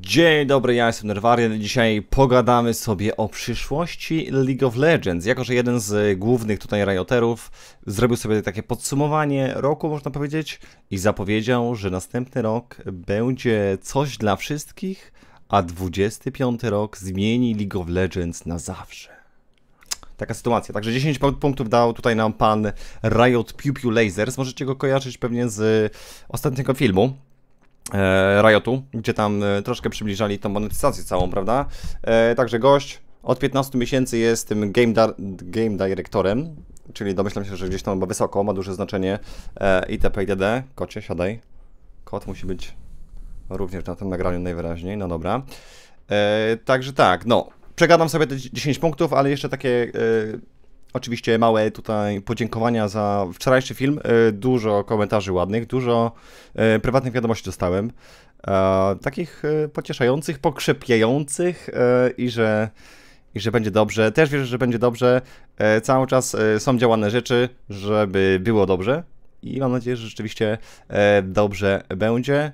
Dzień dobry, ja jestem Nerwarian dzisiaj pogadamy sobie o przyszłości League of Legends. Jako, że jeden z głównych tutaj rioterów zrobił sobie takie podsumowanie roku, można powiedzieć, i zapowiedział, że następny rok będzie coś dla wszystkich, a 25 rok zmieni League of Legends na zawsze. Taka sytuacja. Także 10 punktów dał tutaj nam pan Riot Pew Pew Lasers. Możecie go kojarzyć pewnie z ostatniego filmu, E, Riotu, gdzie tam e, troszkę przybliżali tą monetyzację całą, prawda? E, także gość od 15 miesięcy jest tym game, game directorem, czyli domyślam się, że gdzieś tam ma wysoko, ma duże znaczenie e, itp. itd. Kocie, siadaj. Kot musi być również na tym nagraniu najwyraźniej, no dobra. także tak, no, przegadam sobie te 10 punktów, ale jeszcze takie Oczywiście małe tutaj podziękowania za wczorajszy film. E, dużo komentarzy ładnych, dużo e, prywatnych wiadomości dostałem. E, takich pocieszających, pokrzepiających i że, i że będzie dobrze. Też wierzę, że będzie dobrze. Cały czas są działane rzeczy, żeby było dobrze. I mam nadzieję, że rzeczywiście dobrze będzie.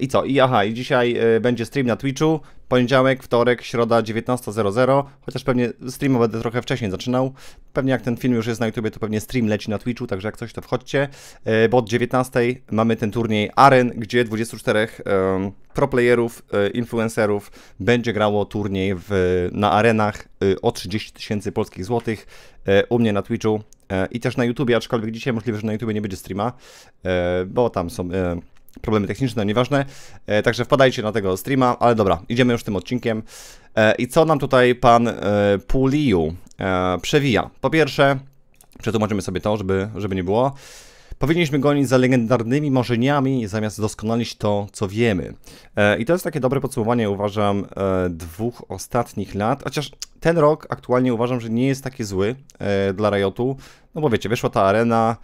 I co? I aha, i dzisiaj będzie stream na Twitchu. Poniedziałek, wtorek, środa 19.00, chociaż pewnie stream będę trochę wcześniej zaczynał. Pewnie jak ten film już jest na YouTube, to pewnie stream leci na Twitchu, także jak coś to wchodźcie, e, bo od 19.00 mamy ten turniej Aren, gdzie 24 um, proplayerów, influencerów będzie grało turniej w, na arenach e, o 30 tysięcy polskich złotych e, u mnie na Twitchu i też na YouTube, aczkolwiek dzisiaj możliwe, że na YouTube nie będzie streama, bo tam są problemy techniczne, no nieważne. E, także wpadajcie na tego streama, ale dobra, idziemy już tym odcinkiem. E, I co nam tutaj pan e, Puliu e, przewija? Po pierwsze, przetłumaczymy sobie to, żeby, żeby nie było. Powinniśmy gonić za legendarnymi marzeniami, zamiast doskonalić to, co wiemy. E, I to jest takie dobre podsumowanie, uważam, e, dwóch ostatnich lat. Chociaż ten rok aktualnie uważam, że nie jest taki zły e, dla Riotu. No bo wiecie, wyszła ta arena,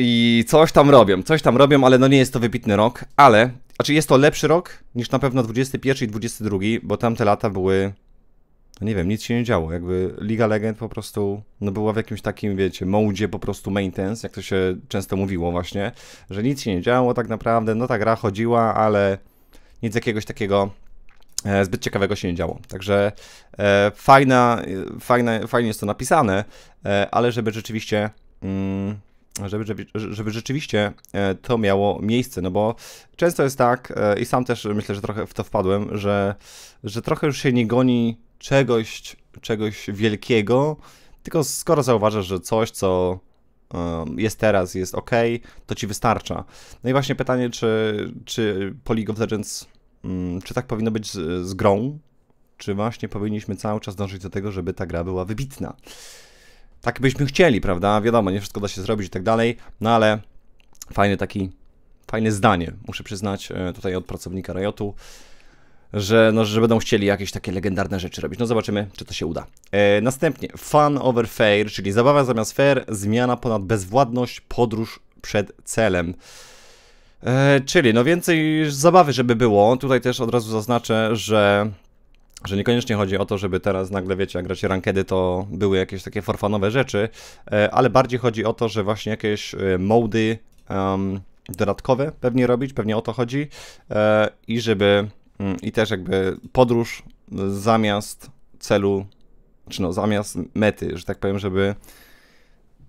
i coś tam robią, coś tam robią, ale no nie jest to wybitny rok, ale, znaczy jest to lepszy rok niż na pewno 21 i 22, bo tamte lata były, no nie wiem, nic się nie działo, jakby Liga Legend po prostu, no była w jakimś takim, wiecie, modzie po prostu maintenance, jak to się często mówiło właśnie, że nic się nie działo tak naprawdę, no ta gra chodziła, ale nic jakiegoś takiego e, zbyt ciekawego się nie działo. Także e, fajna, fajnie jest to napisane, e, ale żeby rzeczywiście... Mm, żeby, żeby, żeby rzeczywiście e, to miało miejsce, no bo często jest tak, e, i sam też myślę, że trochę w to wpadłem, że, że trochę już się nie goni czegoś, czegoś wielkiego, tylko skoro zauważasz, że coś, co jest teraz, jest ok, to ci wystarcza. No i właśnie pytanie, czy, czy po League of Legends, mm, czy tak powinno być z, z grą, czy właśnie powinniśmy cały czas dążyć do tego, żeby ta gra była wybitna. Tak byśmy chcieli, prawda? Wiadomo, nie wszystko da się zrobić i tak dalej, no ale fajny taki, fajne zdanie, muszę przyznać, e, tutaj od pracownika Riotu, że, no, że będą chcieli jakieś takie legendarne rzeczy robić. No zobaczymy, czy to się uda. E, następnie, fun over fair, czyli zabawa zamiast fair, zmiana ponad bezwładność, podróż przed celem. E, czyli no więcej zabawy, żeby było. Tutaj też od razu zaznaczę, że że niekoniecznie chodzi o to, żeby teraz nagle, wiecie, jak gracie rankedy, to były jakieś takie forfanowe rzeczy, e, ale bardziej chodzi o to, że właśnie jakieś e, mody um, dodatkowe pewnie robić, pewnie o to chodzi e, i żeby, mm, i też jakby podróż zamiast celu, czy no zamiast mety, że tak powiem, żeby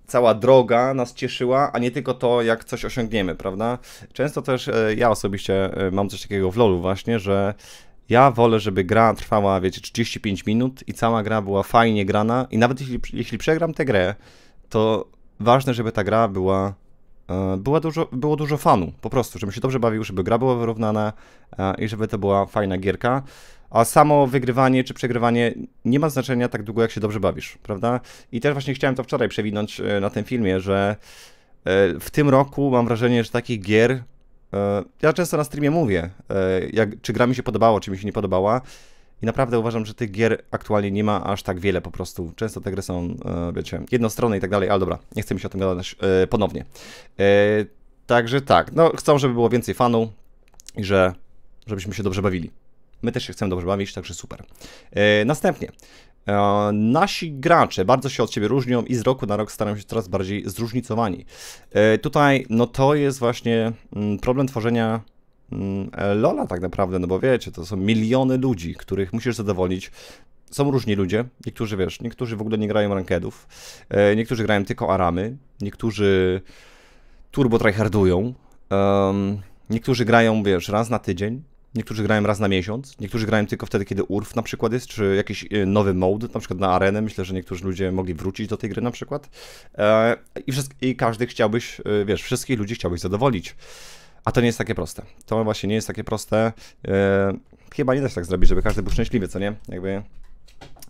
cała droga nas cieszyła, a nie tylko to, jak coś osiągniemy, prawda? Często też ja osobiście mam coś takiego w LoLu właśnie, że ja wolę, żeby gra trwała, wiecie, 35 minut i cała gra była fajnie grana i nawet jeśli, jeśli przegram tę grę, to ważne, żeby ta gra była e, była dużo, było dużo fanu, po prostu, żebym się dobrze bawił, żeby gra była wyrównana e, i żeby to była fajna gierka. A samo wygrywanie czy przegrywanie nie ma znaczenia tak długo, jak się dobrze bawisz, prawda? I też właśnie chciałem to wczoraj przewinąć e, na tym filmie, że w tym roku mam wrażenie, że takich gier E, ja często na streamie mówię, e, jak, czy gra mi się podobała, czy mi się nie podobała. I naprawdę uważam, że tych gier aktualnie nie ma aż tak wiele po prostu. Często te gry są, e, wiecie, jednostronne i tak dalej, ale dobra, nie chcę mi się o tym gadać ponownie. Także tak, no chcą, żeby było więcej fanów i że, żebyśmy się dobrze bawili. My też się chcemy dobrze bawić, także super. Następnie, E, nasi gracze bardzo się od siebie różnią i z roku na rok starają się coraz bardziej zróżnicowani. E, tutaj, no to jest właśnie mm, problem tworzenia mm, e, Lola tak naprawdę, no bo wiecie, to są miliony ludzi, których musisz zadowolić. Są różni ludzie, niektórzy wiesz, niektórzy w ogóle nie grają rankedów, niektórzy grają tylko aramy, niektórzy turbo tryhardują, niektórzy grają, wiesz, raz na tydzień, Niektórzy grają raz na miesiąc, niektórzy grają tylko wtedy, kiedy URF na przykład jest, czy jakiś y, nowy mode, na przykład na arenę. Myślę, że niektórzy ludzie mogli wrócić do tej gry na przykład. E, I, I każdy chciałbyś, y, wiesz, wszystkich ludzi chciałbyś zadowolić. A to nie jest takie proste. To właśnie nie jest takie proste. E, chyba nie da się tak zrobić, żeby każdy był szczęśliwy, co nie? Jakby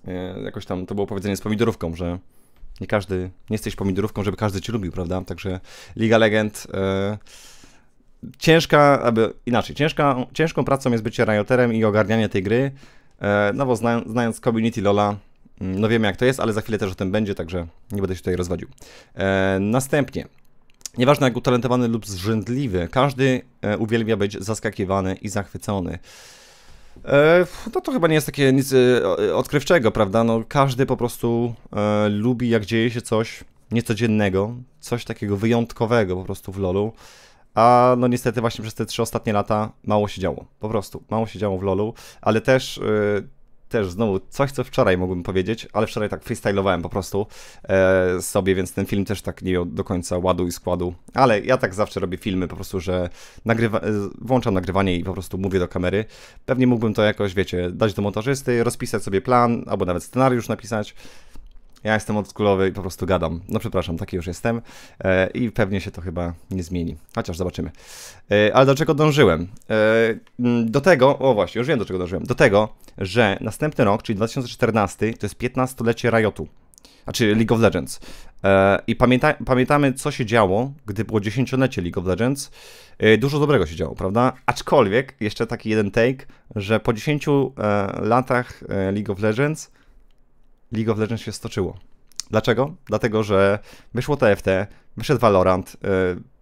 e, jakoś tam to było powiedzenie z pomidorówką, że nie każdy, nie jesteś pomidorówką, żeby każdy cię lubił, prawda? Także Liga Legend ciężka, aby, inaczej, ciężka, ciężką pracą jest bycie rioterem i ogarnianie tej gry, e, no bo znając, znając community Lola, mm, no wiemy jak to jest, ale za chwilę też o tym będzie, także nie będę się tutaj rozwodził. E, następnie, Nieważne jak utalentowany lub zrzędliwy, każdy e, uwielbia być zaskakiwany i zachwycony. No to chyba nie jest takie nic odkrywczego, prawda? No, każdy po prostu lubi, jak dzieje się coś niecodziennego, coś takiego wyjątkowego po prostu w LoLu a no niestety właśnie przez te trzy ostatnie lata mało się działo. Po prostu, mało się działo w LoLu, ale też... Yy, też znowu coś, co wczoraj mógłbym powiedzieć, ale wczoraj tak freestylowałem po prostu e, sobie, więc ten film też tak nie miał do końca ładu i składu. Ale ja tak zawsze robię filmy, po prostu, że nagrywa, e, włączam nagrywanie i po prostu mówię do kamery. Pewnie mógłbym to jakoś, wiecie, dać do montażysty, rozpisać sobie plan, albo nawet scenariusz napisać. Ja jestem odskulowy i po prostu gadam. No przepraszam, taki już jestem e, i pewnie się to chyba nie zmieni. Chociaż zobaczymy. E, ale do czego dążyłem? E, mm, do tego, o właśnie, już wiem do czego dążyłem. Do tego, że następny rok, czyli 2014, to jest 15-lecie Riotu. Znaczy League of Legends. E, I pamięta, pamiętamy, co się działo, gdy było dziesięciolecie League of Legends. E, dużo dobrego się działo, prawda? Aczkolwiek, jeszcze taki jeden take, że po 10 e, latach League of Legends League of Legends się stoczyło. Dlaczego? Dlatego, że wyszło TFT, wyszedł Valorant,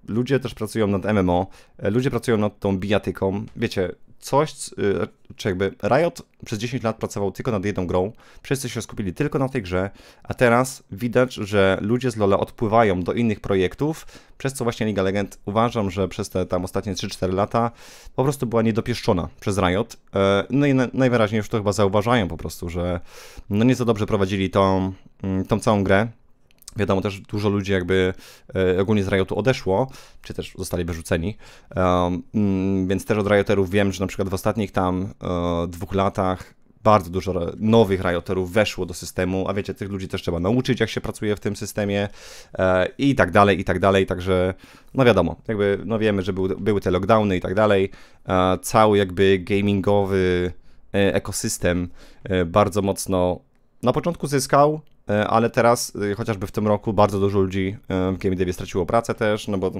y, ludzie też pracują nad MMO, y, ludzie pracują nad tą bijatyką. Wiecie, coś, y, czy jakby Riot przez 10 lat pracował tylko nad jedną grą, wszyscy się skupili tylko na tej grze, a teraz widać, że ludzie z LoLa odpływają do innych projektów, przez co właśnie Liga Legend uważam, że przez te tam ostatnie 3-4 lata po prostu była niedopieszczona przez Riot. E, no i najwyraźniej już to chyba zauważają po prostu, że no nie za dobrze prowadzili tą, mm, tą całą grę, Wiadomo też, dużo ludzi jakby e, ogólnie z Riotu odeszło, czy też zostali wyrzuceni, um, mm, więc też od Rioterów wiem, że na przykład w ostatnich tam e, dwóch latach bardzo dużo nowych Rioterów weszło do systemu, a wiecie, tych ludzi też trzeba nauczyć, jak się pracuje w tym systemie e, i tak dalej, i tak dalej, także no wiadomo, jakby no wiemy, że był, były te lockdowny i tak dalej, e, cały jakby gamingowy e, ekosystem e, bardzo mocno na początku zyskał, E, ale teraz, e, chociażby w tym roku, bardzo dużo ludzi e, w game devie straciło pracę też, no bo,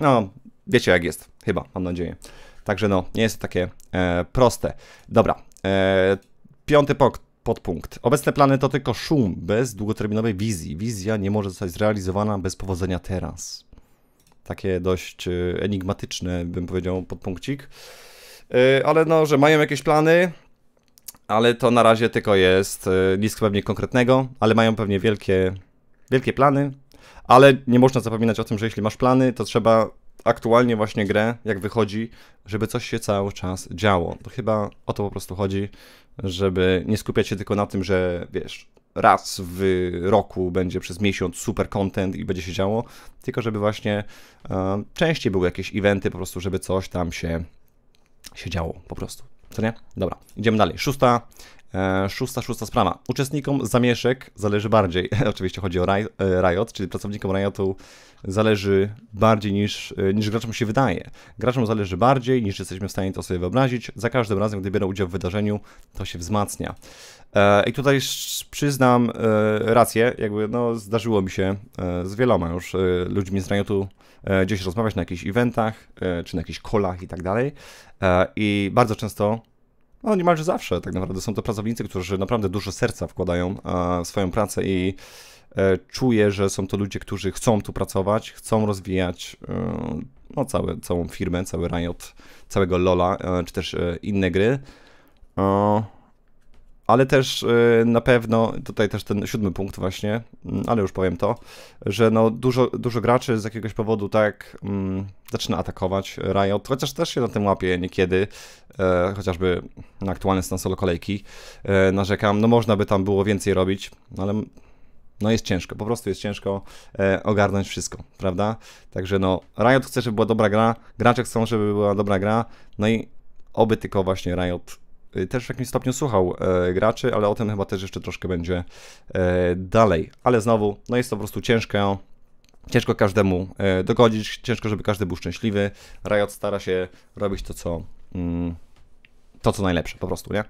no, wiecie jak jest, chyba, mam nadzieję. Także no, nie jest to takie e, proste. Dobra, e, piąty pok podpunkt. Obecne plany to tylko szum, bez długoterminowej wizji. Wizja nie może zostać zrealizowana bez powodzenia teraz. Takie dość enigmatyczne, bym powiedział, podpunkcik. E, ale no, że mają jakieś plany, ale to na razie tylko jest y, list pewnie konkretnego, ale mają pewnie wielkie, wielkie plany. Ale nie można zapominać o tym, że jeśli masz plany, to trzeba aktualnie właśnie grę, jak wychodzi, żeby coś się cały czas działo. To chyba o to po prostu chodzi, żeby nie skupiać się tylko na tym, że wiesz, raz w roku będzie przez miesiąc super content i będzie się działo, tylko żeby właśnie e, częściej były jakieś eventy po prostu, żeby coś tam się, się działo po prostu. Co nie? Dobra, idziemy dalej. Szósta, e, szósta, szósta sprawa. Uczestnikom zamieszek zależy bardziej, oczywiście chodzi o e, Riot, czyli pracownikom Riotu zależy bardziej niż, e, niż graczom się wydaje. Graczom zależy bardziej niż jesteśmy w stanie to sobie wyobrazić. Za każdym razem, gdy biorą udział w wydarzeniu, to się wzmacnia. E, I tutaj przyznam rację, jakby no, zdarzyło mi się z wieloma już ludźmi z Riotu E, gdzieś rozmawiać na jakichś eventach, e, czy na jakichś kolach i tak dalej. E, I bardzo często no niemalże zawsze tak naprawdę są to pracownicy, którzy naprawdę dużo serca wkładają w swoją pracę i czuję, że są to ludzie, którzy chcą tu pracować, chcą rozwijać no, całe, całą firmę, cały Riot, całego Lola, czy też inne gry ale też y, na pewno, tutaj też ten siódmy punkt właśnie, mm, ale już powiem to, że no dużo, dużo graczy z jakiegoś powodu tak mm, zaczyna atakować Riot, chociaż też się na tym łapie niekiedy, e, chociażby na aktualny stan solo kolejki e, narzekam, no można by tam było więcej robić, no ale no jest ciężko, po prostu jest ciężko e, ogarnąć wszystko, prawda? Także no Riot chce, żeby była dobra gra, gracze chcą, żeby była dobra gra, no i oby tylko właśnie Riot Y, też w jakimś stopniu słuchał e, graczy, ale o tym chyba też jeszcze troszkę będzie e, dalej. Ale znowu, no jest to po prostu ciężkie. Ciężko każdemu e, dogodzić, ciężko, żeby każdy był szczęśliwy. Riot stara się robić to, co. Mm, to, co najlepsze, po prostu, nie?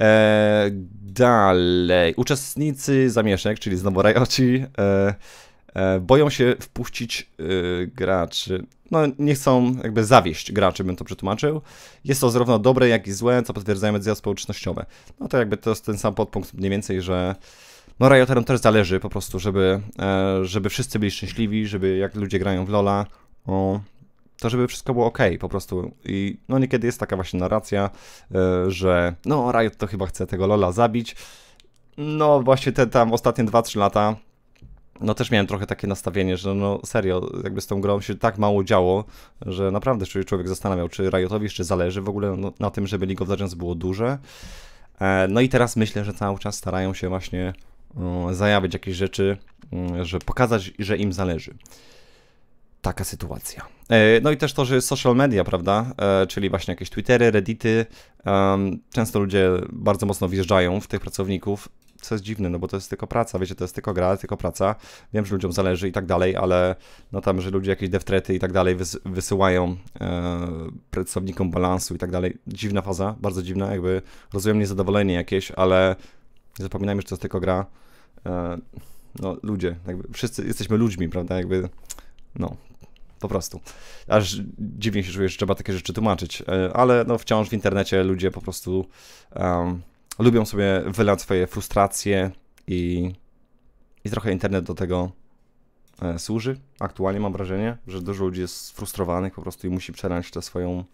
E, dalej. Uczestnicy zamieszek, czyli znowu Rioci. E, E, boją się wpuścić e, graczy. No, nie chcą jakby zawieść graczy, bym to przetłumaczył. Jest to zarówno dobre, jak i złe, co potwierdzają media społecznościowe. No to jakby to jest ten sam podpunkt mniej więcej, że no Rioterem też zależy po prostu, żeby, e, żeby wszyscy byli szczęśliwi, żeby jak ludzie grają w LoLa, no, to żeby wszystko było ok po prostu. I no niekiedy jest taka właśnie narracja, że no Riot to chyba chce tego Lola zabić. No właśnie te tam ostatnie 2-3 lata no też miałem trochę takie nastawienie, że no serio, jakby z tą grą się tak mało działo, że naprawdę człowiek zastanawiał, czy Riotowi jeszcze zależy w ogóle no, na tym, żeby League of Legends było duże. E, no i teraz myślę, że cały czas starają się właśnie mm, zajawić jakieś rzeczy, mm, żeby pokazać, że im zależy. Taka sytuacja. E, no i też to, że social media, prawda? E, czyli właśnie jakieś Twittery, Reddity. Często ludzie bardzo mocno wjeżdżają w tych pracowników co jest dziwne, no bo to jest tylko praca, wiecie, to jest tylko gra, tylko praca. Wiem, że ludziom zależy i tak dalej, ale no tam, że ludzie jakieś deftrety i tak dalej wysyłają e, pracownikom balansu i tak dalej. Dziwna faza, bardzo dziwna, jakby rozumiem niezadowolenie jakieś, ale nie zapominajmy, że to jest tylko gra. E, no ludzie, jakby wszyscy jesteśmy ludźmi, prawda, jakby no, po prostu. Aż dziwnie się czuję, że trzeba takie rzeczy tłumaczyć, e, ale no wciąż w internecie ludzie po prostu um, lubią sobie wylać swoje frustracje i, i trochę internet do tego e, służy. Aktualnie mam wrażenie, że dużo ludzi jest sfrustrowanych po prostu i musi przerać tę swoją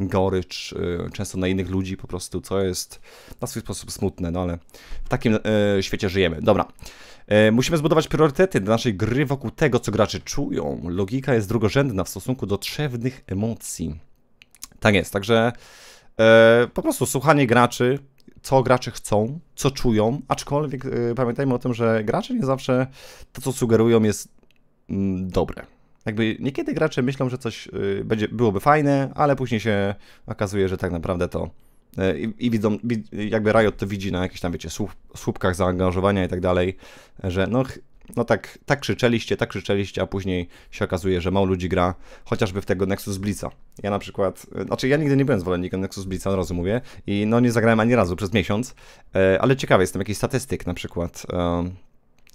gorycz e, często na innych ludzi po prostu, co jest na swój sposób smutne, no ale w takim e, świecie żyjemy. Dobra. E, musimy zbudować priorytety dla naszej gry wokół tego, co gracze czują. Logika jest drugorzędna w stosunku do trzewnych emocji. Tak jest, także e, po prostu słuchanie graczy, co gracze chcą, co czują, aczkolwiek y, pamiętajmy o tym, że gracze nie zawsze to, co sugerują, jest mm, dobre. Jakby niekiedy gracze myślą, że coś y, będzie, byłoby fajne, ale później się okazuje, że tak naprawdę to y, i, i widzą, jakby Riot to widzi na jakichś tam, wiecie, słup, słupkach zaangażowania i tak dalej, że no no tak, tak krzyczeliście, tak krzyczeliście, a później się okazuje, że mało ludzi gra, chociażby w tego Nexus Blitza. Ja na przykład, e, znaczy ja nigdy nie byłem zwolennikiem Nexus Blitza, od razu mówię, i no nie zagrałem ani razu przez miesiąc, e, ale ciekawy jestem jakiś statystyk na przykład um,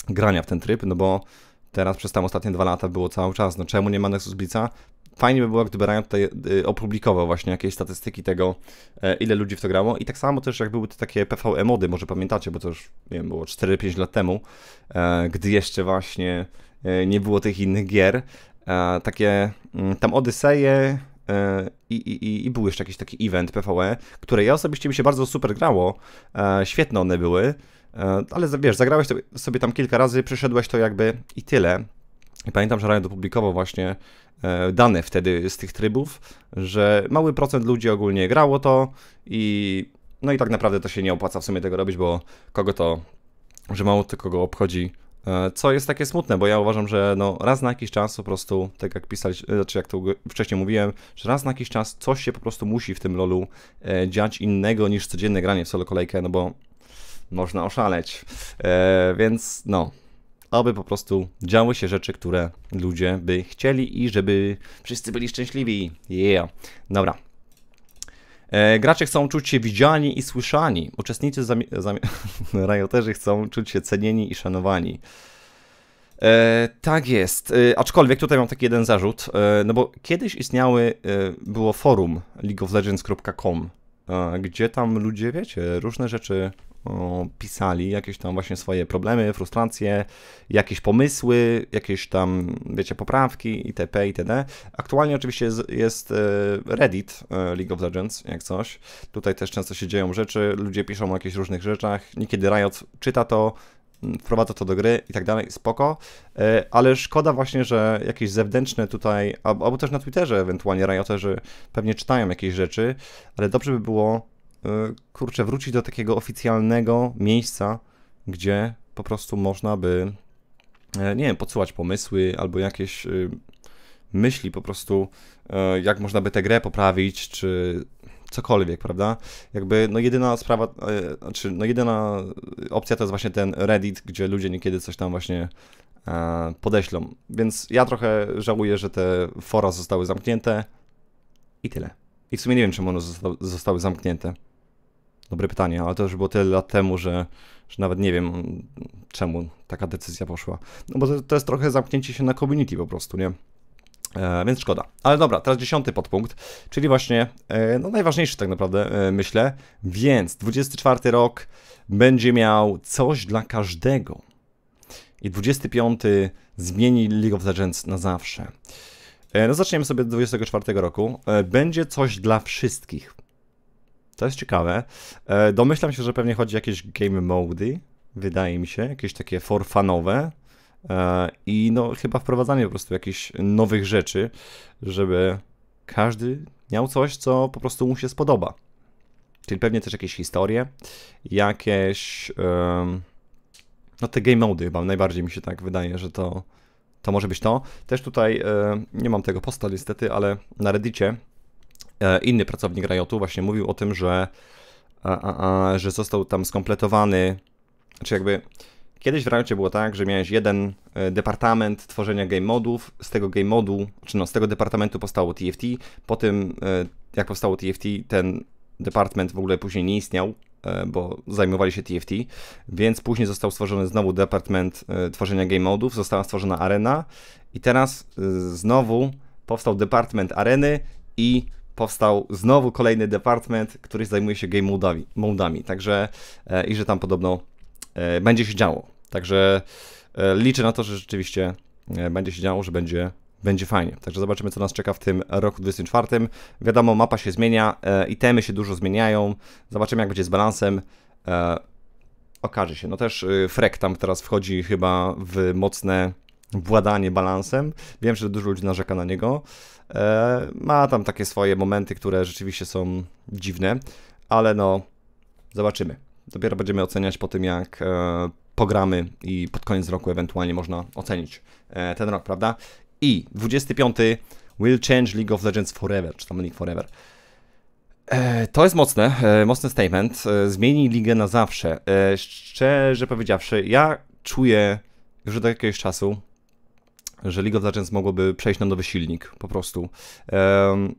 grania w ten tryb, no bo teraz przez tam ostatnie dwa lata było cały czas, no czemu nie ma Nexus Blitza? fajnie by było, gdyby Ryan tutaj y, opublikował właśnie jakieś statystyki tego, e, ile ludzi w to grało. I tak samo też jak były te takie PvE mody, może pamiętacie, bo to już nie wiem, było 4-5 lat temu, e, gdy jeszcze właśnie e, nie było tych innych gier. Takie mm, tam Odyseje, i, i, i, był jeszcze jakiś taki event PvE, które ja osobiście mi się bardzo super grało, świetne one były, ale wiesz, zagrałeś sobie tam kilka razy, przeszedłeś to jakby i tyle. I pamiętam, że Riot opublikował właśnie e, dane wtedy z tych trybów, że mały procent ludzi ogólnie grało to i no i tak naprawdę to się nie opłaca w sumie tego robić, bo kogo to, że mało to kogo obchodzi, e, co jest takie smutne, bo ja uważam, że no raz na jakiś czas po prostu, tak jak pisać, e, znaczy jak to wcześniej mówiłem, że raz na jakiś czas coś się po prostu musi w tym lolu dziać innego niż codzienne granie w solo kolejkę, no bo można oszaleć. Więc no, aby po prostu działy się rzeczy, które ludzie by chcieli i żeby wszyscy byli szczęśliwi. Yeah. Dobra. E, gracze chcą czuć się widziani i słyszani. Uczestnicy zami- rajoterzy chcą czuć się cenieni i szanowani. E, tak jest. E, aczkolwiek tutaj mam taki jeden zarzut, e, no bo kiedyś istniały, e, było forum leagueoflegends.com, e, gdzie tam ludzie, wiecie, różne rzeczy pisali jakieś tam właśnie swoje problemy, frustracje, jakieś pomysły, jakieś tam, wiecie, poprawki itp. itd. Aktualnie oczywiście jest, jest Reddit e, League of Legends, jak coś. Tutaj też często się dzieją rzeczy, ludzie piszą o jakichś różnych rzeczach. Niekiedy Riot czyta to, mm, wprowadza to do gry i tak dalej, spoko, e, ale szkoda właśnie, że jakieś zewnętrzne tutaj, albo też na Twitterze ewentualnie rioterzy pewnie czytają jakieś rzeczy, ale dobrze by było E, kurczę, wrócić do takiego oficjalnego miejsca, gdzie po prostu można by, e, nie wiem, podsyłać pomysły albo jakieś y, myśli po prostu, e, jak można by tę grę poprawić, czy cokolwiek, prawda? Jakby, no jedyna sprawa, znaczy, no jedyna opcja to jest właśnie ten Reddit, gdzie ludzie niekiedy coś tam właśnie podeślą. Więc ja trochę żałuję, że te fora zostały zamknięte i tyle. I w sumie nie wiem, czemu one zostały zamknięte. Dobre pytanie, ale to już było tyle lat temu, że, że nawet nie wiem, czemu taka decyzja poszła. No bo to, to jest trochę zamknięcie się na community po prostu, nie? E, więc szkoda. Ale dobra, teraz dziesiąty podpunkt, czyli właśnie e, no najważniejszy tak naprawdę, e, myślę. Więc 24 rok będzie miał coś dla każdego. I 25 zmieni League of Legends na zawsze. E, no zaczniemy sobie od 24 roku. E, będzie coś dla wszystkich. To jest ciekawe. E, domyślam się, że pewnie chodzi o jakieś game mody, wydaje mi się, jakieś takie forfanowe. E, I no chyba wprowadzanie po prostu jakichś nowych rzeczy, żeby każdy miał coś, co po prostu mu się spodoba. Czyli pewnie też jakieś historie, jakieś... no te game mody chyba najbardziej mi się tak wydaje, że to, to może być to. Też tutaj e, nie mam tego posta niestety, ale na reddicie E, inny pracownik Riotu właśnie mówił o tym, że, a, a, a, że został tam skompletowany, znaczy jakby kiedyś w Riocie było tak, że miałeś jeden e, departament tworzenia game modów, z tego game modu, czy no z tego departamentu powstało TFT, po tym e, jak powstało TFT, ten departament w ogóle później nie istniał, bo zajmowali się TFT, więc później został stworzony znowu departament tworzenia game modów, została stworzona arena i teraz znowu powstał departament areny i powstał znowu kolejny department, który zajmuje się game modami, modami także e, i że tam podobno e, będzie się działo. Także e, liczę na to, że rzeczywiście e, będzie się działo, że będzie, będzie fajnie. Także zobaczymy, co nas czeka w tym roku 2024. Wiadomo, mapa się zmienia, e, itemy się dużo zmieniają. Zobaczymy, jak będzie z balansem. E, okaże się. No też y, Frek tam teraz wchodzi chyba w mocne władanie balansem. Wiem, że dużo ludzi narzeka na niego. E, ma tam takie swoje momenty, które rzeczywiście są dziwne, ale no, zobaczymy. Dopiero będziemy oceniać po tym, jak e, pogramy i pod koniec roku ewentualnie można ocenić e, ten rok, prawda? I 25 Will Change League of Legends Forever, czy tam League Forever. E, to jest mocne, e, mocny statement. E, zmieni ligę na zawsze. Szczerze powiedziawszy, ja czuję już od jakiegoś czasu, że League of Legends mogłoby przejść na nowy silnik, po prostu.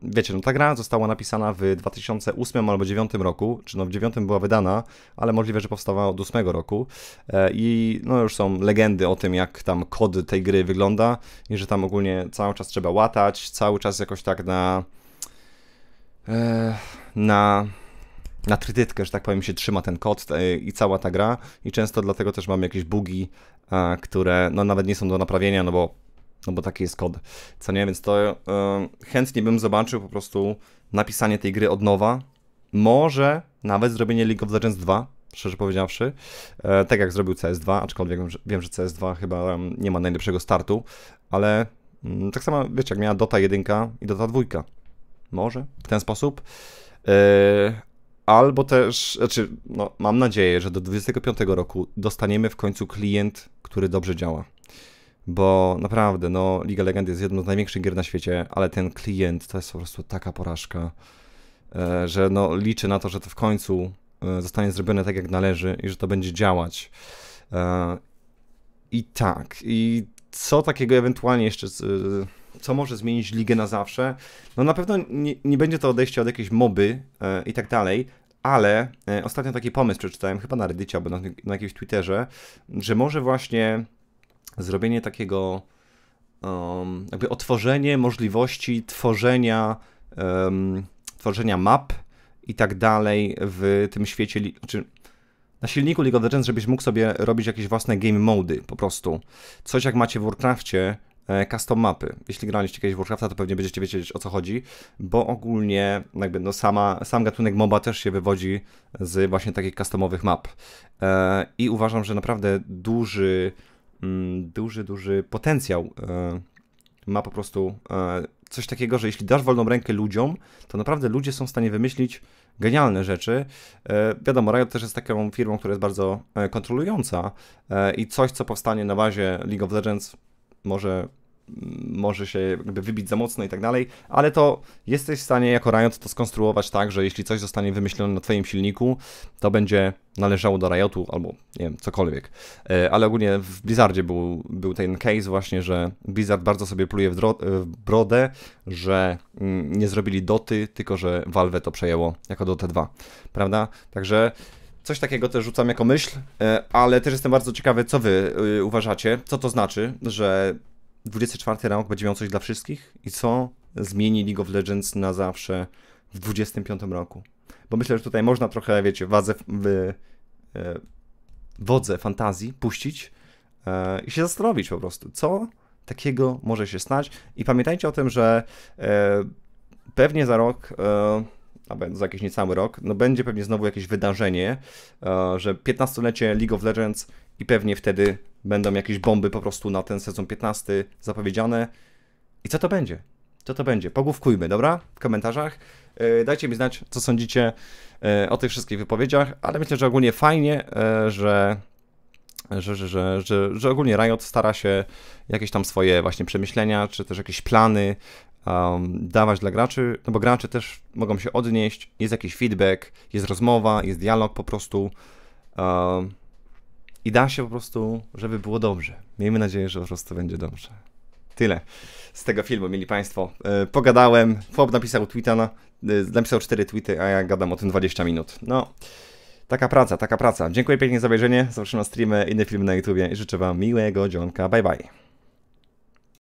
Wiecie, no ta gra została napisana w 2008 albo 2009 roku, czy no w 2009 była wydana, ale możliwe, że powstała od 2008 roku e, i no już są legendy o tym, jak tam kod tej gry wygląda i że tam ogólnie cały czas trzeba łatać, cały czas jakoś tak na... E, na na trytytkę, że tak powiem, się trzyma ten kod e, i cała ta gra i często dlatego też mamy jakieś bugi, które no nawet nie są do naprawienia, no bo no bo taki jest kod, co nie? Więc to yy, chętnie bym zobaczył po prostu napisanie tej gry od nowa, może nawet zrobienie League of Legends 2, szczerze powiedziawszy, e, tak jak zrobił CS2, aczkolwiek wiem, że, wiem, że CS2 chyba nie ma najlepszego startu, ale mm, tak samo, wiecie, jak miała Dota 1 i Dota 2, może w ten sposób, e, albo też, znaczy, no, mam nadzieję, że do 25 roku dostaniemy w końcu klient, który dobrze działa bo naprawdę, no, Liga Legend jest jedną z największych gier na świecie, ale ten klient to jest po prostu taka porażka, e, że no, liczę na to, że to w końcu e, zostanie zrobione tak, jak należy i że to będzie działać. E, I tak, i co takiego ewentualnie jeszcze, co może zmienić ligę na zawsze? No na pewno nie, nie będzie to odejście od jakiejś moby i tak dalej, ale ostatnio taki pomysł przeczytałem, chyba na Reddicie albo na, na jakimś Twitterze, że może właśnie zrobienie takiego, um, jakby otworzenie możliwości tworzenia, um, tworzenia map i tak dalej w tym świecie, znaczy na silniku League of Legends, żebyś mógł sobie robić jakieś własne game mody po prostu. Coś jak macie w Warcraftie, e, custom mapy. Jeśli graliście kiedyś w Warcrafta, to pewnie będziecie wiedzieć o co chodzi, bo ogólnie jakby no sama, sam gatunek MOBA też się wywodzi z właśnie takich customowych map. E, I uważam, że naprawdę duży Mm, duży, duży potencjał e, ma po prostu e, coś takiego, że jeśli dasz wolną rękę ludziom, to naprawdę ludzie są w stanie wymyślić genialne rzeczy. E, wiadomo, Riot też jest taką firmą, która jest bardzo kontrolująca i coś, co powstanie na bazie League of Legends, może może się jakby wybić za mocno i tak dalej, ale to jesteś w stanie jako Riot to skonstruować tak, że jeśli coś zostanie wymyślone na Twoim silniku, to będzie należało do Riotu albo nie wiem, cokolwiek. E, ale ogólnie w Blizzardzie był, był ten case właśnie, że Blizzard bardzo sobie pluje w, e, w brodę, że mm, nie zrobili doty, tylko że Valve to przejęło jako dotę 2, prawda? Także coś takiego też rzucam jako myśl, e, ale też jestem bardzo ciekawy, co wy uważacie, co to znaczy, że 24 rok będzie miał coś dla wszystkich i co zmieni League of Legends na zawsze w 25 roku. Bo myślę, że tutaj można trochę, wiecie, wadze e, wodze fantazji puścić e, i się zastanowić po prostu, co takiego może się stać. I pamiętajcie o tym, że e, pewnie za rok a za jakiś niecały rok, no będzie pewnie znowu jakieś wydarzenie, e, że 15-lecie League of Legends i pewnie wtedy będą jakieś bomby po prostu na ten sezon 15 zapowiedziane. I co to będzie? Co to będzie? Pogłówkujmy, dobra? W komentarzach. E, dajcie mi znać, co sądzicie e, o tych wszystkich wypowiedziach, ale myślę, że ogólnie fajnie, że że, że, że, że, że ogólnie Riot stara się jakieś tam swoje właśnie przemyślenia, czy też jakieś plany um, dawać dla graczy, no bo gracze też mogą się odnieść, jest jakiś feedback, jest rozmowa, jest dialog po prostu um, i da się po prostu, żeby było dobrze. Miejmy nadzieję, że po prostu będzie dobrze. Tyle z tego filmu, mieli Państwo. E, pogadałem, Fob napisał tweeta, na, e, napisał cztery tweety, a ja gadam o tym 20 minut. No, taka praca, taka praca. Dziękuję pięknie za obejrzenie, zapraszam na streamy, inny film na YouTubie i życzę Wam miłego dzionka. Bye, bye.